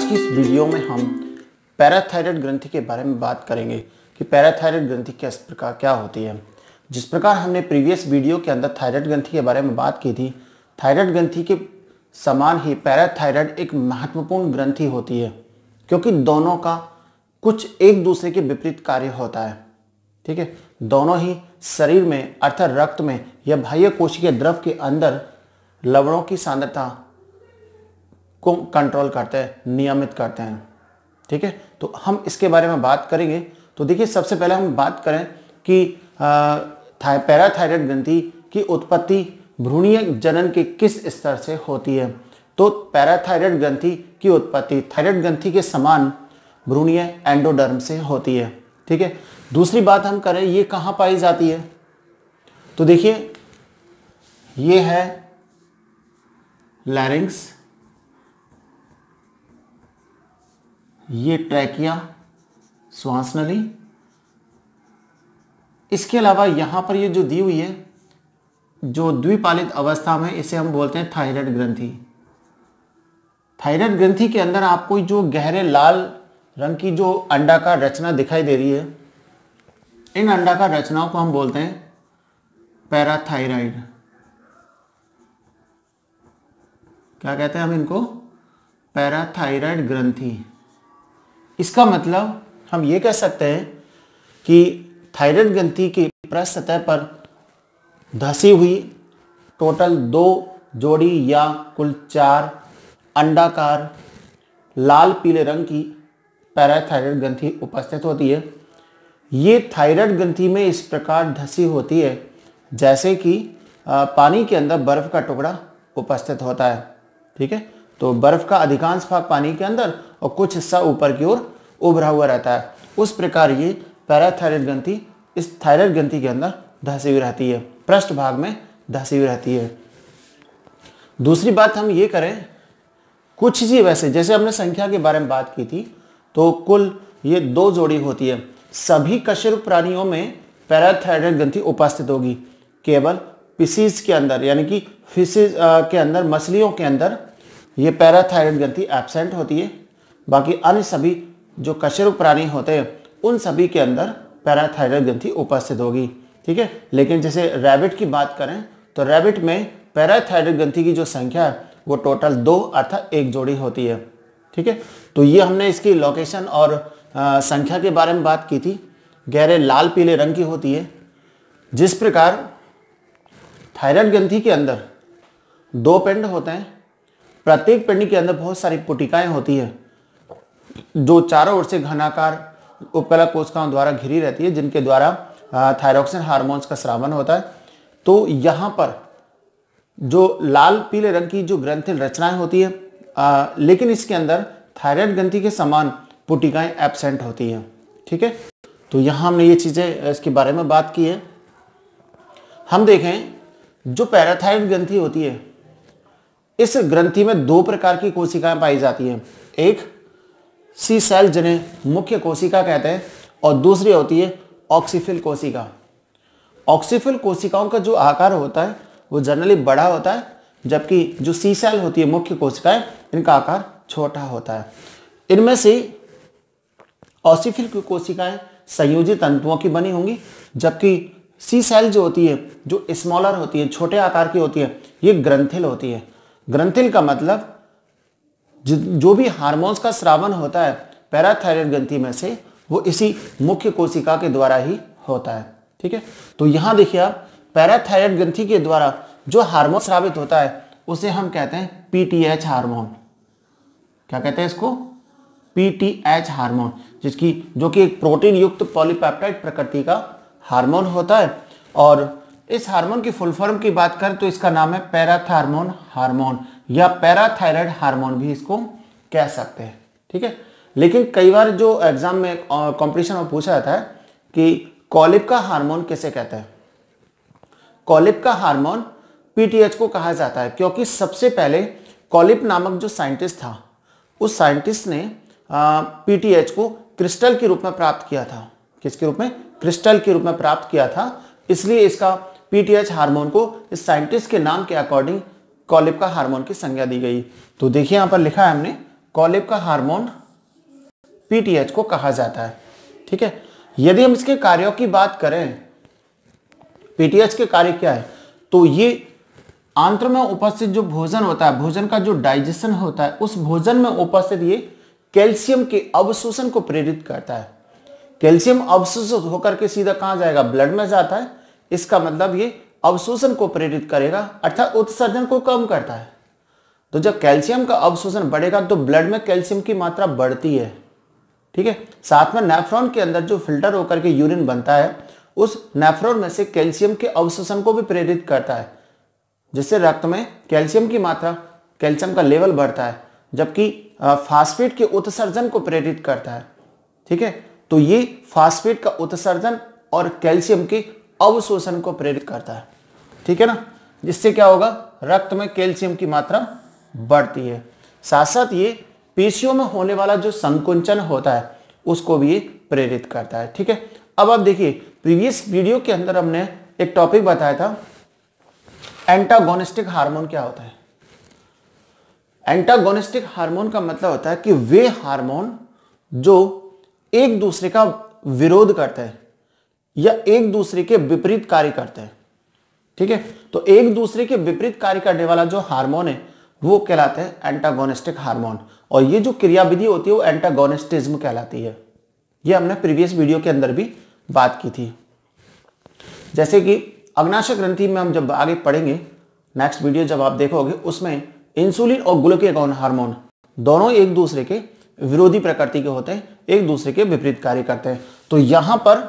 आज की इस वीडियो में हम पैराथायरॉयड ग्रंथि के बारे में बात करेंगे कि पैराथायरॉयड ग्रंथि किस प्रकार क्या होती है जिस प्रकार हमने प्रीवियस वीडियो के अंदर थायराइड ग्रंथि के बारे में बात की थी थायराइड ग्रंथि के समान ही पैराथायरॉयड एक महत्वपूर्ण ग्रंथि होती है क्योंकि दोनों का कुछ एक दूसरे के विपरीत कार्य होता है ठीक है दोनों ही शरीर में अर्थात रक्त में या बाह्य कोशिकीय द्रव के अंदर लवणों की सांद्रता को कंट्रोल करते हैं नियमित करते हैं ठीक है तो हम इसके बारे में बात करेंगे तो देखिए सबसे पहले हम बात करें कि था, ग्रंथि की उत्पत्ति भ्रूणीय जनन के किस स्तर से होती है तो पैराथायरॉयड ग्रंथि की उत्पत्ति थायरॉयड ग्रंथि के समान भ्रूणीय एंडोडर्म से होती है ठीक है दूसरी बात हम करें ये कहाँ पाई जाती है तो देखिए ये है लैरिंग्स ये ट्रैकिया श्वास नली इसके अलावा यहां पर ये जो दी हुई है जो द्विपालित अवस्था में इसे हम बोलते हैं थायराइड ग्रंथि थायराइड ग्रंथि के अंदर आपको जो गहरे लाल रंग की जो अंडा का रचना दिखाई दे रही है इन अंडा का रचनाओं को हम बोलते हैं पैराथायराइड क्या कहते हैं हम इनको पैराथायराइड ग्रंथि इसका मतलब हम ये कह सकते हैं कि थायराइड ग्रंथि की प्रस सतह पर धसी हुई टोटल दो जोड़ी या कुल चार अंडाकार लाल पीले रंग की पैराथायरॉयड ग्रंथि उपस्थित होती है ये थायराइड ग्रंथि में इस प्रकार धसी होती है जैसे कि पानी के अंदर बर्फ का टुकड़ा उपस्थित होता है ठीक है तो बर्फ का अधिकांश भाग पानी के अंदर और कुछ हिस्सा ऊपर की ओर उभरा हुआ रहता है उस प्रकार ये पैराथायरॉयड ग्रंथि इस थायराइड ग्रंथि के अंदर धसी हुई रहती है पृष्ठ भाग में धसी हुई रहती है दूसरी बात हम ये करें कुछ जी वैसे जैसे हमने संख्या के बारे में बात की थी तो कुल ये दो जोड़ी होती है सभी कशर प्राणियों में पैराथायरॉयड ग्रंथि उपस्थित होगी केवल पिसीज के अंदर यानी कि फिशेज के अंदर मछलियों के अंदर ये पैराथायरॉयड ग्रंथि एबसेंट होती है बाकी अन्य सभी जो कशेरुक प्राणी होते हैं उन सभी के अंदर पैराथायरॉयड ग्रंथि उपस्थित होगी ठीक है लेकिन जैसे रैबिट की बात करें तो रैबिट में पैराथायरॉयड ग्रंथि की जो संख्या है वो टोटल दो अर्थात एक जोड़ी होती है ठीक है तो ये हमने इसकी लोकेशन और आ, संख्या के बारे में बात की थी गहरे लाल पीले रंग की होती है जिस प्रकार थायराइड ग्रंथि के अंदर दो पिंड होते हैं प्रत्येक पिंड के अंदर बहुत सारी पुटिकाएं होती है जो चारों ओर से घनाकार उपकला कोशिकाओं द्वारा घिरी रहती है जिनके द्वारा थायरोक्सिन हार्मोन्स का श्रावण होता है तो यहाँ पर जो लाल पीले रंग की जो ग्रंथिल रचनाएं होती है आ, लेकिन इसके अंदर थायराइड ग्रंथि के समान पुटिकाएं एबसेंट होती हैं ठीक है तो यहाँ हमने ये चीज़ें इसके बारे में बात की है हम देखें जो पैराथायराइड ग्रंथि होती है इस ग्रंथि में दो प्रकार की कोशिकाएं पाई जाती हैं एक सी सेल जिन्हें मुख्य कोशिका कहते हैं और दूसरी होती है ऑक्सीफिल कोशिका ऑक्सीफिल कोशिकाओं का जो आकार होता है वो जनरली बड़ा होता है जबकि जो सी सेल होती है मुख्य कोशिकाएं इनका आकार छोटा होता है इनमें से ऑक्सीफिल की कोशिकाएं संयोजित तंतुओं की बनी होंगी जबकि सी सेल जो होती है जो स्मॉलर होती है छोटे आकार की होती है ये ग्रंथिल होती है ग्रंथिल का मतलब जो भी हार्मोन्स का श्रावण होता है पैराथायर ग्रंथि में से वो इसी मुख्य कोशिका के द्वारा ही होता है ठीक है तो यहां देखिए आप पैराथायराइड ग्रंथि के द्वारा जो हार्मोन श्रावित होता है उसे हम कहते हैं पीटीएच हार्मोन क्या कहते हैं इसको पीटीएच हार्मोन जिसकी जो कि एक प्रोटीन युक्त पॉलीपेप्टाइड प्रकृति का हार्मोन होता है और इस हार्मोन की फुल फॉर्म की बात करें तो इसका नाम है पैराथार्मोन हार्मोन या पैराथायरॉयड हार्मोन भी इसको कह सकते हैं ठीक है लेकिन कई बार जो एग्जाम में कॉम्पिटिशन में पूछा जाता है कि कॉलिप का हार्मोन किसे कहते हैं कॉलिप का हार्मोन पीटीएच को कहा जाता है क्योंकि सबसे पहले कॉलिप नामक जो साइंटिस्ट था उस साइंटिस्ट ने पीटीएच को क्रिस्टल के रूप में प्राप्त किया था किसके रूप में क्रिस्टल के रूप में प्राप्त किया था इसलिए इसका पीटीएच हार्मोन को इस साइंटिस्ट के नाम के अकॉर्डिंग कॉलिप का हार्मोन की संज्ञा दी गई तो देखिए यहां पर लिखा है हमने कॉलिप का हार्मोन पीटीएच को कहा जाता है ठीक है यदि हम इसके कार्यों की बात करें पीटीएच के कार्य क्या है तो ये आंत्र में उपस्थित जो भोजन होता है भोजन का जो डाइजेशन होता है उस भोजन में उपस्थित ये कैल्शियम के अवशोषण को प्रेरित करता है कैल्शियम अवशोषित होकर के सीधा कहां जाएगा ब्लड में जाता है इसका मतलब ये अवशोषण को प्रेरित करेगा अर्थात उत्सर्जन को कम करता है तो जब कैल्शियम का अवशोषण बढ़ेगा तो ब्लड में कैल्शियम की मात्रा बढ़ती है ठीक है साथ में नेफ्रॉन के अंदर जो फिल्टर होकर के यूरिन बनता है उस नेफ्रॉन में से कैल्शियम के अवशोषण को भी प्रेरित करता है जिससे रक्त में कैल्शियम की मात्रा कैल्शियम का लेवल बढ़ता है जबकि फास्फेट के उत्सर्जन को प्रेरित करता है ठीक है तो ये फास्फेट का उत्सर्जन और कैल्शियम के अवशोषण को प्रेरित करता है ठीक है ना जिससे क्या होगा रक्त में कैल्शियम की मात्रा बढ़ती है साथ साथ ये पेशियों में होने वाला जो संकुंचन होता है उसको भी प्रेरित करता है ठीक है अब आप देखिए प्रीवियस वीडियो के अंदर हमने एक टॉपिक बताया था एंटागोनिस्टिक हार्मोन क्या होता है एंटागोनिस्टिक हार्मोन का मतलब होता है कि वे हार्मोन जो एक दूसरे का विरोध करते हैं या एक दूसरे के विपरीत कार्य करते हैं ठीक है तो एक दूसरे के विपरीत कार्य करने वाला जो हार्मोन है वो कहलाते हैं एंटागोनिस्टिक हार्मोन और ये जो क्रियाविधि होती है वो एंटागोनिस्टिज्म कहलाती है ये हमने प्रीवियस वीडियो के अंदर भी बात की थी जैसे कि अग्नाशय ग्रंथि में हम जब आगे पढ़ेंगे नेक्स्ट वीडियो जब आप देखोगे उसमें इंसुलिन और ग्लूकेगॉन हार्मोन दोनों एक दूसरे के विरोधी प्रकृति के होते हैं एक दूसरे के विपरीत कार्य करते हैं तो यहां पर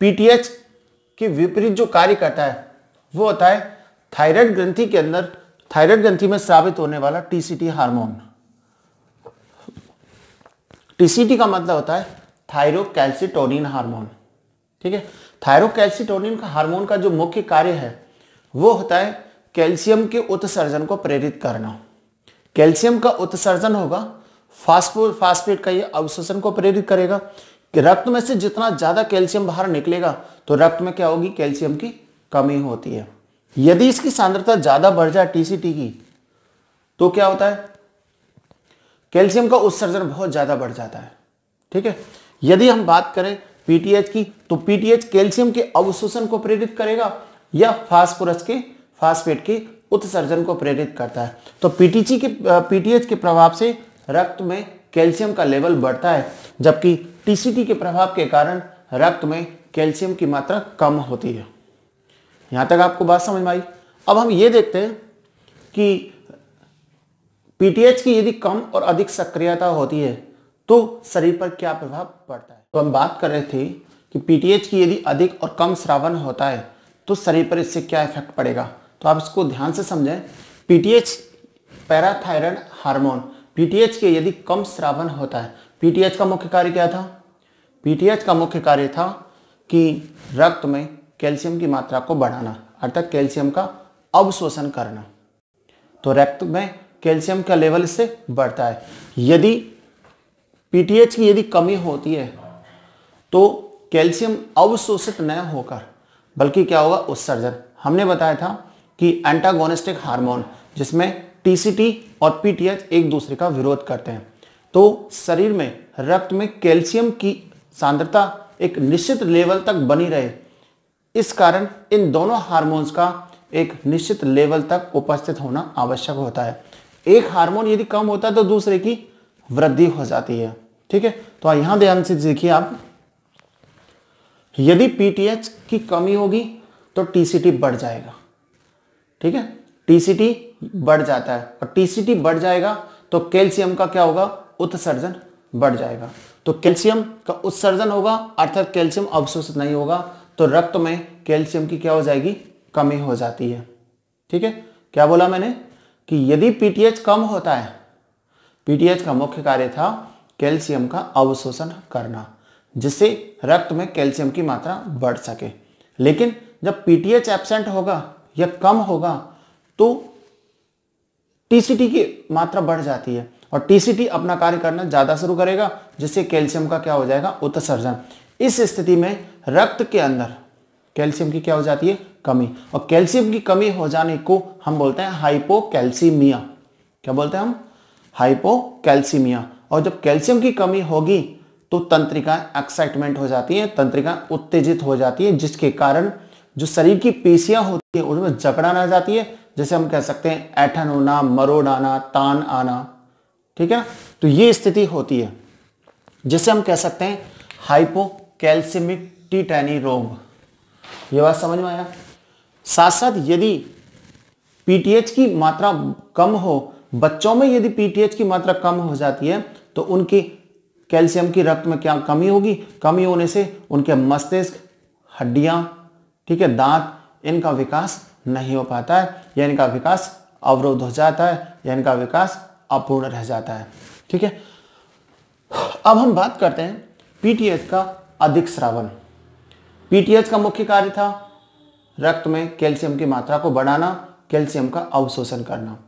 पीटीएच के विपरीत जो कार्य करता है वो होता है थायराइड ग्रंथि के अंदर थायराइड ग्रंथि में स्रावित होने वाला टीसीटी हार्मोन टीसीटी का मतलब होता है थायरोकैल्सिटोनिन हार्मोन ठीक है थायरोकैल्सिटोनिन का हार्मोन का जो मुख्य कार्य है वो होता है कैल्शियम के उत्सर्जन को प्रेरित करना कैल्शियम का उत्सर्जन होगा फास्फो फास्फेट का ये अवशोषण को प्रेरित करेगा कि रक्त में से जितना ज्यादा कैल्शियम बाहर निकलेगा तो रक्त में क्या होगी कैल्शियम की कमी होती है यदि इसकी सांद्रता ज्यादा बढ़ जाए टीसीटी की तो क्या होता है कैल्शियम का उत्सर्जन बहुत ज्यादा बढ़ जाता है ठीक है यदि हम बात करें पीटीएच की तो पीटीएच कैल्शियम के अवशोषण को प्रेरित करेगा या फास्फोरस के फास्फेट के उत्सर्जन को प्रेरित करता है तो पीटीसी के पीटीएच के प्रभाव से रक्त में कैल्शियम का लेवल बढ़ता है जबकि टीसीटी के प्रभाव के कारण रक्त में कैल्शियम की मात्रा कम होती है यहां तक आपको बात समझ में आई अब हम ये देखते हैं कि पीटीएच की यदि कम और अधिक सक्रियता होती है तो शरीर पर क्या प्रभाव पड़ता है तो हम बात कर रहे थे कि पीटीएच की यदि अधिक और कम श्रावण होता है तो शरीर पर इससे क्या इफेक्ट पड़ेगा तो आप इसको ध्यान से समझें पीटीएच पैराथायरॉयड हार्मोन पीटीएच के यदि कम श्रावण होता है पीटीएच का मुख्य कार्य क्या था पीटीएच का मुख्य कार्य था कि रक्त में कैल्शियम की मात्रा को बढ़ाना अर्थात कैल्शियम का अवशोषण करना तो रक्त में कैल्शियम का लेवल इससे बढ़ता है यदि पीटीएच की यदि कमी होती है तो कैल्शियम अवशोषित न होकर बल्कि क्या होगा उत्सर्जन हमने बताया था कि एंटागोनिस्टिक हार्मोन जिसमें टीसीटी और पीटीएच एक दूसरे का विरोध करते हैं तो शरीर में रक्त में कैल्शियम की सांद्रता एक निश्चित लेवल तक बनी रहे इस कारण इन दोनों हार्मोन्स का एक निश्चित लेवल तक उपस्थित होना आवश्यक होता है एक हार्मोन यदि कम होता है तो दूसरे की वृद्धि हो जाती है ठीक है तो यहां ध्यान से देखिए आप यदि पीटीएच की कमी होगी तो टीसीटी बढ़ जाएगा ठीक है टीसीटी बढ़ जाता है और टीसीटी बढ़ जाएगा तो कैल्शियम का क्या होगा उत्सर्जन बढ़ जाएगा तो कैल्शियम का उत्सर्जन होगा अर्थात कैल्शियम अवशोषित नहीं होगा तो रक्त में कैल्शियम की क्या हो जाएगी कमी हो जाती है ठीक है क्या बोला मैंने कि यदि पीटीएच कम होता है पीटीएच का मुख्य कार्य था कैल्शियम का अवशोषण करना जिससे रक्त में कैल्शियम की मात्रा बढ़ सके लेकिन जब पीटीएच एबसेंट होगा या कम होगा तो टीसीटी की मात्रा बढ़ जाती है और टीसीटी अपना कार्य करना ज्यादा शुरू करेगा जिससे कैल्शियम का क्या हो जाएगा उत्सर्जन इस स्थिति में रक्त के अंदर कैल्शियम की क्या हो जाती है कमी और कैल्शियम की कमी हो जाने को हम बोलते हैं हाइपोकैल्सीमिया क्या बोलते हैं हम हाइपोकैल्सीमिया और जब कैल्शियम की कमी होगी तो तंत्रिका एक्साइटमेंट हो जाती है तंत्रिका उत्तेजित हो जाती है जिसके कारण जो शरीर की पेशियां होती है उनमें जकड़ा रह जाती है जैसे हम कह सकते हैं ऐठन होना मरोड़ आना तान आना ठीक है तो ये स्थिति होती है जिसे हम कह सकते हैं हाइपोकैल्सिमिक टीटैनी रोग ये बात समझ में आया साथ साथ यदि पीटीएच की मात्रा कम हो बच्चों में यदि पीटीएच की मात्रा कम हो जाती है तो उनकी कैल्शियम की रक्त में क्या कमी होगी कमी होने से उनके मस्तिष्क हड्डियां ठीक है दांत इनका विकास नहीं हो पाता है या इनका विकास अवरुद्ध हो जाता है या इनका विकास अपूर्ण रह जाता है ठीक है अब हम बात करते हैं पीटीएच का अधिक श्रावण पीटीएच का मुख्य कार्य था रक्त में कैल्शियम की मात्रा को बढ़ाना कैल्शियम का अवशोषण करना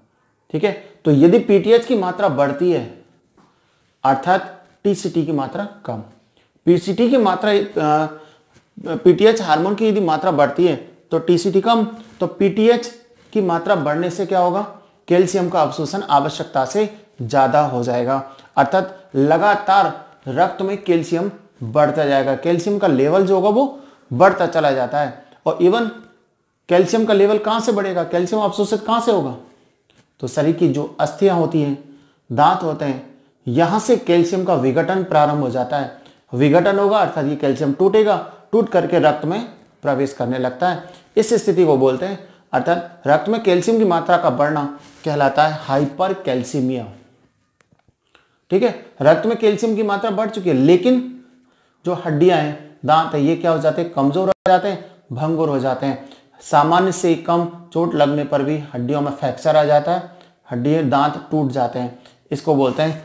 ठीक है तो यदि पीटीएच की मात्रा बढ़ती है अर्थात टीसीटी की मात्रा कम पीसीटी की मात्रा पीटीएच हार्मोन की यदि मात्रा बढ़ती है तो टीसीटी कम तो पीटीएच की मात्रा बढ़ने से क्या होगा कैल्शियम का अवशोषण आवश्यकता से ज्यादा हो जाएगा अर्थात लगातार रक्त में कैल्शियम बढ़ता जाएगा कैल्शियम का लेवल जो होगा वो बढ़ता चला जाता है और इवन कैल्शियम का लेवल कहां से बढ़ेगा कैल्शियम अवशोषित कहां से होगा तो शरीर की जो अस्थियां होती हैं दांत होते हैं यहां से कैल्शियम का विघटन प्रारंभ हो जाता है विघटन होगा अर्थात ये कैल्शियम टूटेगा टूट करके रक्त में प्रवेश करने लगता है इस स्थिति को बोलते हैं अर्थात रक्त में कैल्शियम की मात्रा का बढ़ना कहलाता है हाइपर कैल्शिमिया ठीक है रक्त में कैल्शियम की मात्रा बढ़ चुकी है लेकिन जो हड्डियां हैं दांत है ये क्या हो जाते हैं कमजोर हो जाते हैं भंगुर हो जाते हैं सामान्य से कम चोट लगने पर भी हड्डियों में फ्रैक्चर आ जाता है हड्डी दांत टूट जाते हैं इसको बोलते हैं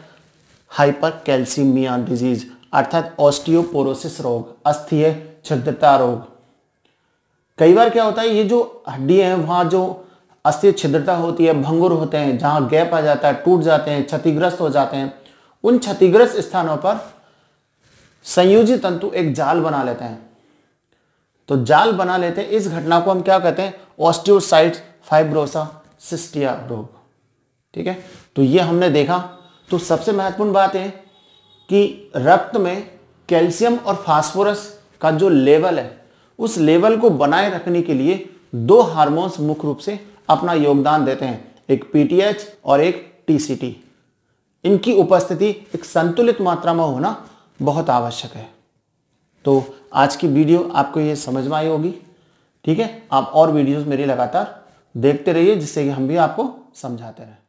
हाइपर कैल्सीमिया डिजीज अर्थात ऑस्टियोपोरोसिस रोग अस्थि छिद्रता रोग कई बार क्या होता है ये जो हड्डी है वहां जो अस्थि छिद्रता होती है भंगुर होते हैं जहां गैप आ जाता है टूट जाते हैं क्षतिग्रस्त हो जाते हैं उन क्षतिग्रस्त स्थानों पर संयोजित तंतु एक जाल बना लेते हैं तो जाल बना लेते हैं इस घटना को हम क्या कहते हैं ऑस्टियोसाइट फाइब्रोसा सिस्टिया रोग ठीक है तो ये हमने देखा तो सबसे महत्वपूर्ण बात है कि रक्त में कैल्शियम और फास्फोरस का जो लेवल है उस लेवल को बनाए रखने के लिए दो हार्मोन्स मुख्य रूप से अपना योगदान देते हैं एक पीटीएच और एक टीसीटी इनकी उपस्थिति एक संतुलित मात्रा में होना बहुत आवश्यक है तो आज की वीडियो आपको ये समझ में आई होगी ठीक है आप और वीडियोस मेरी लगातार देखते रहिए जिससे कि हम भी आपको समझाते रहें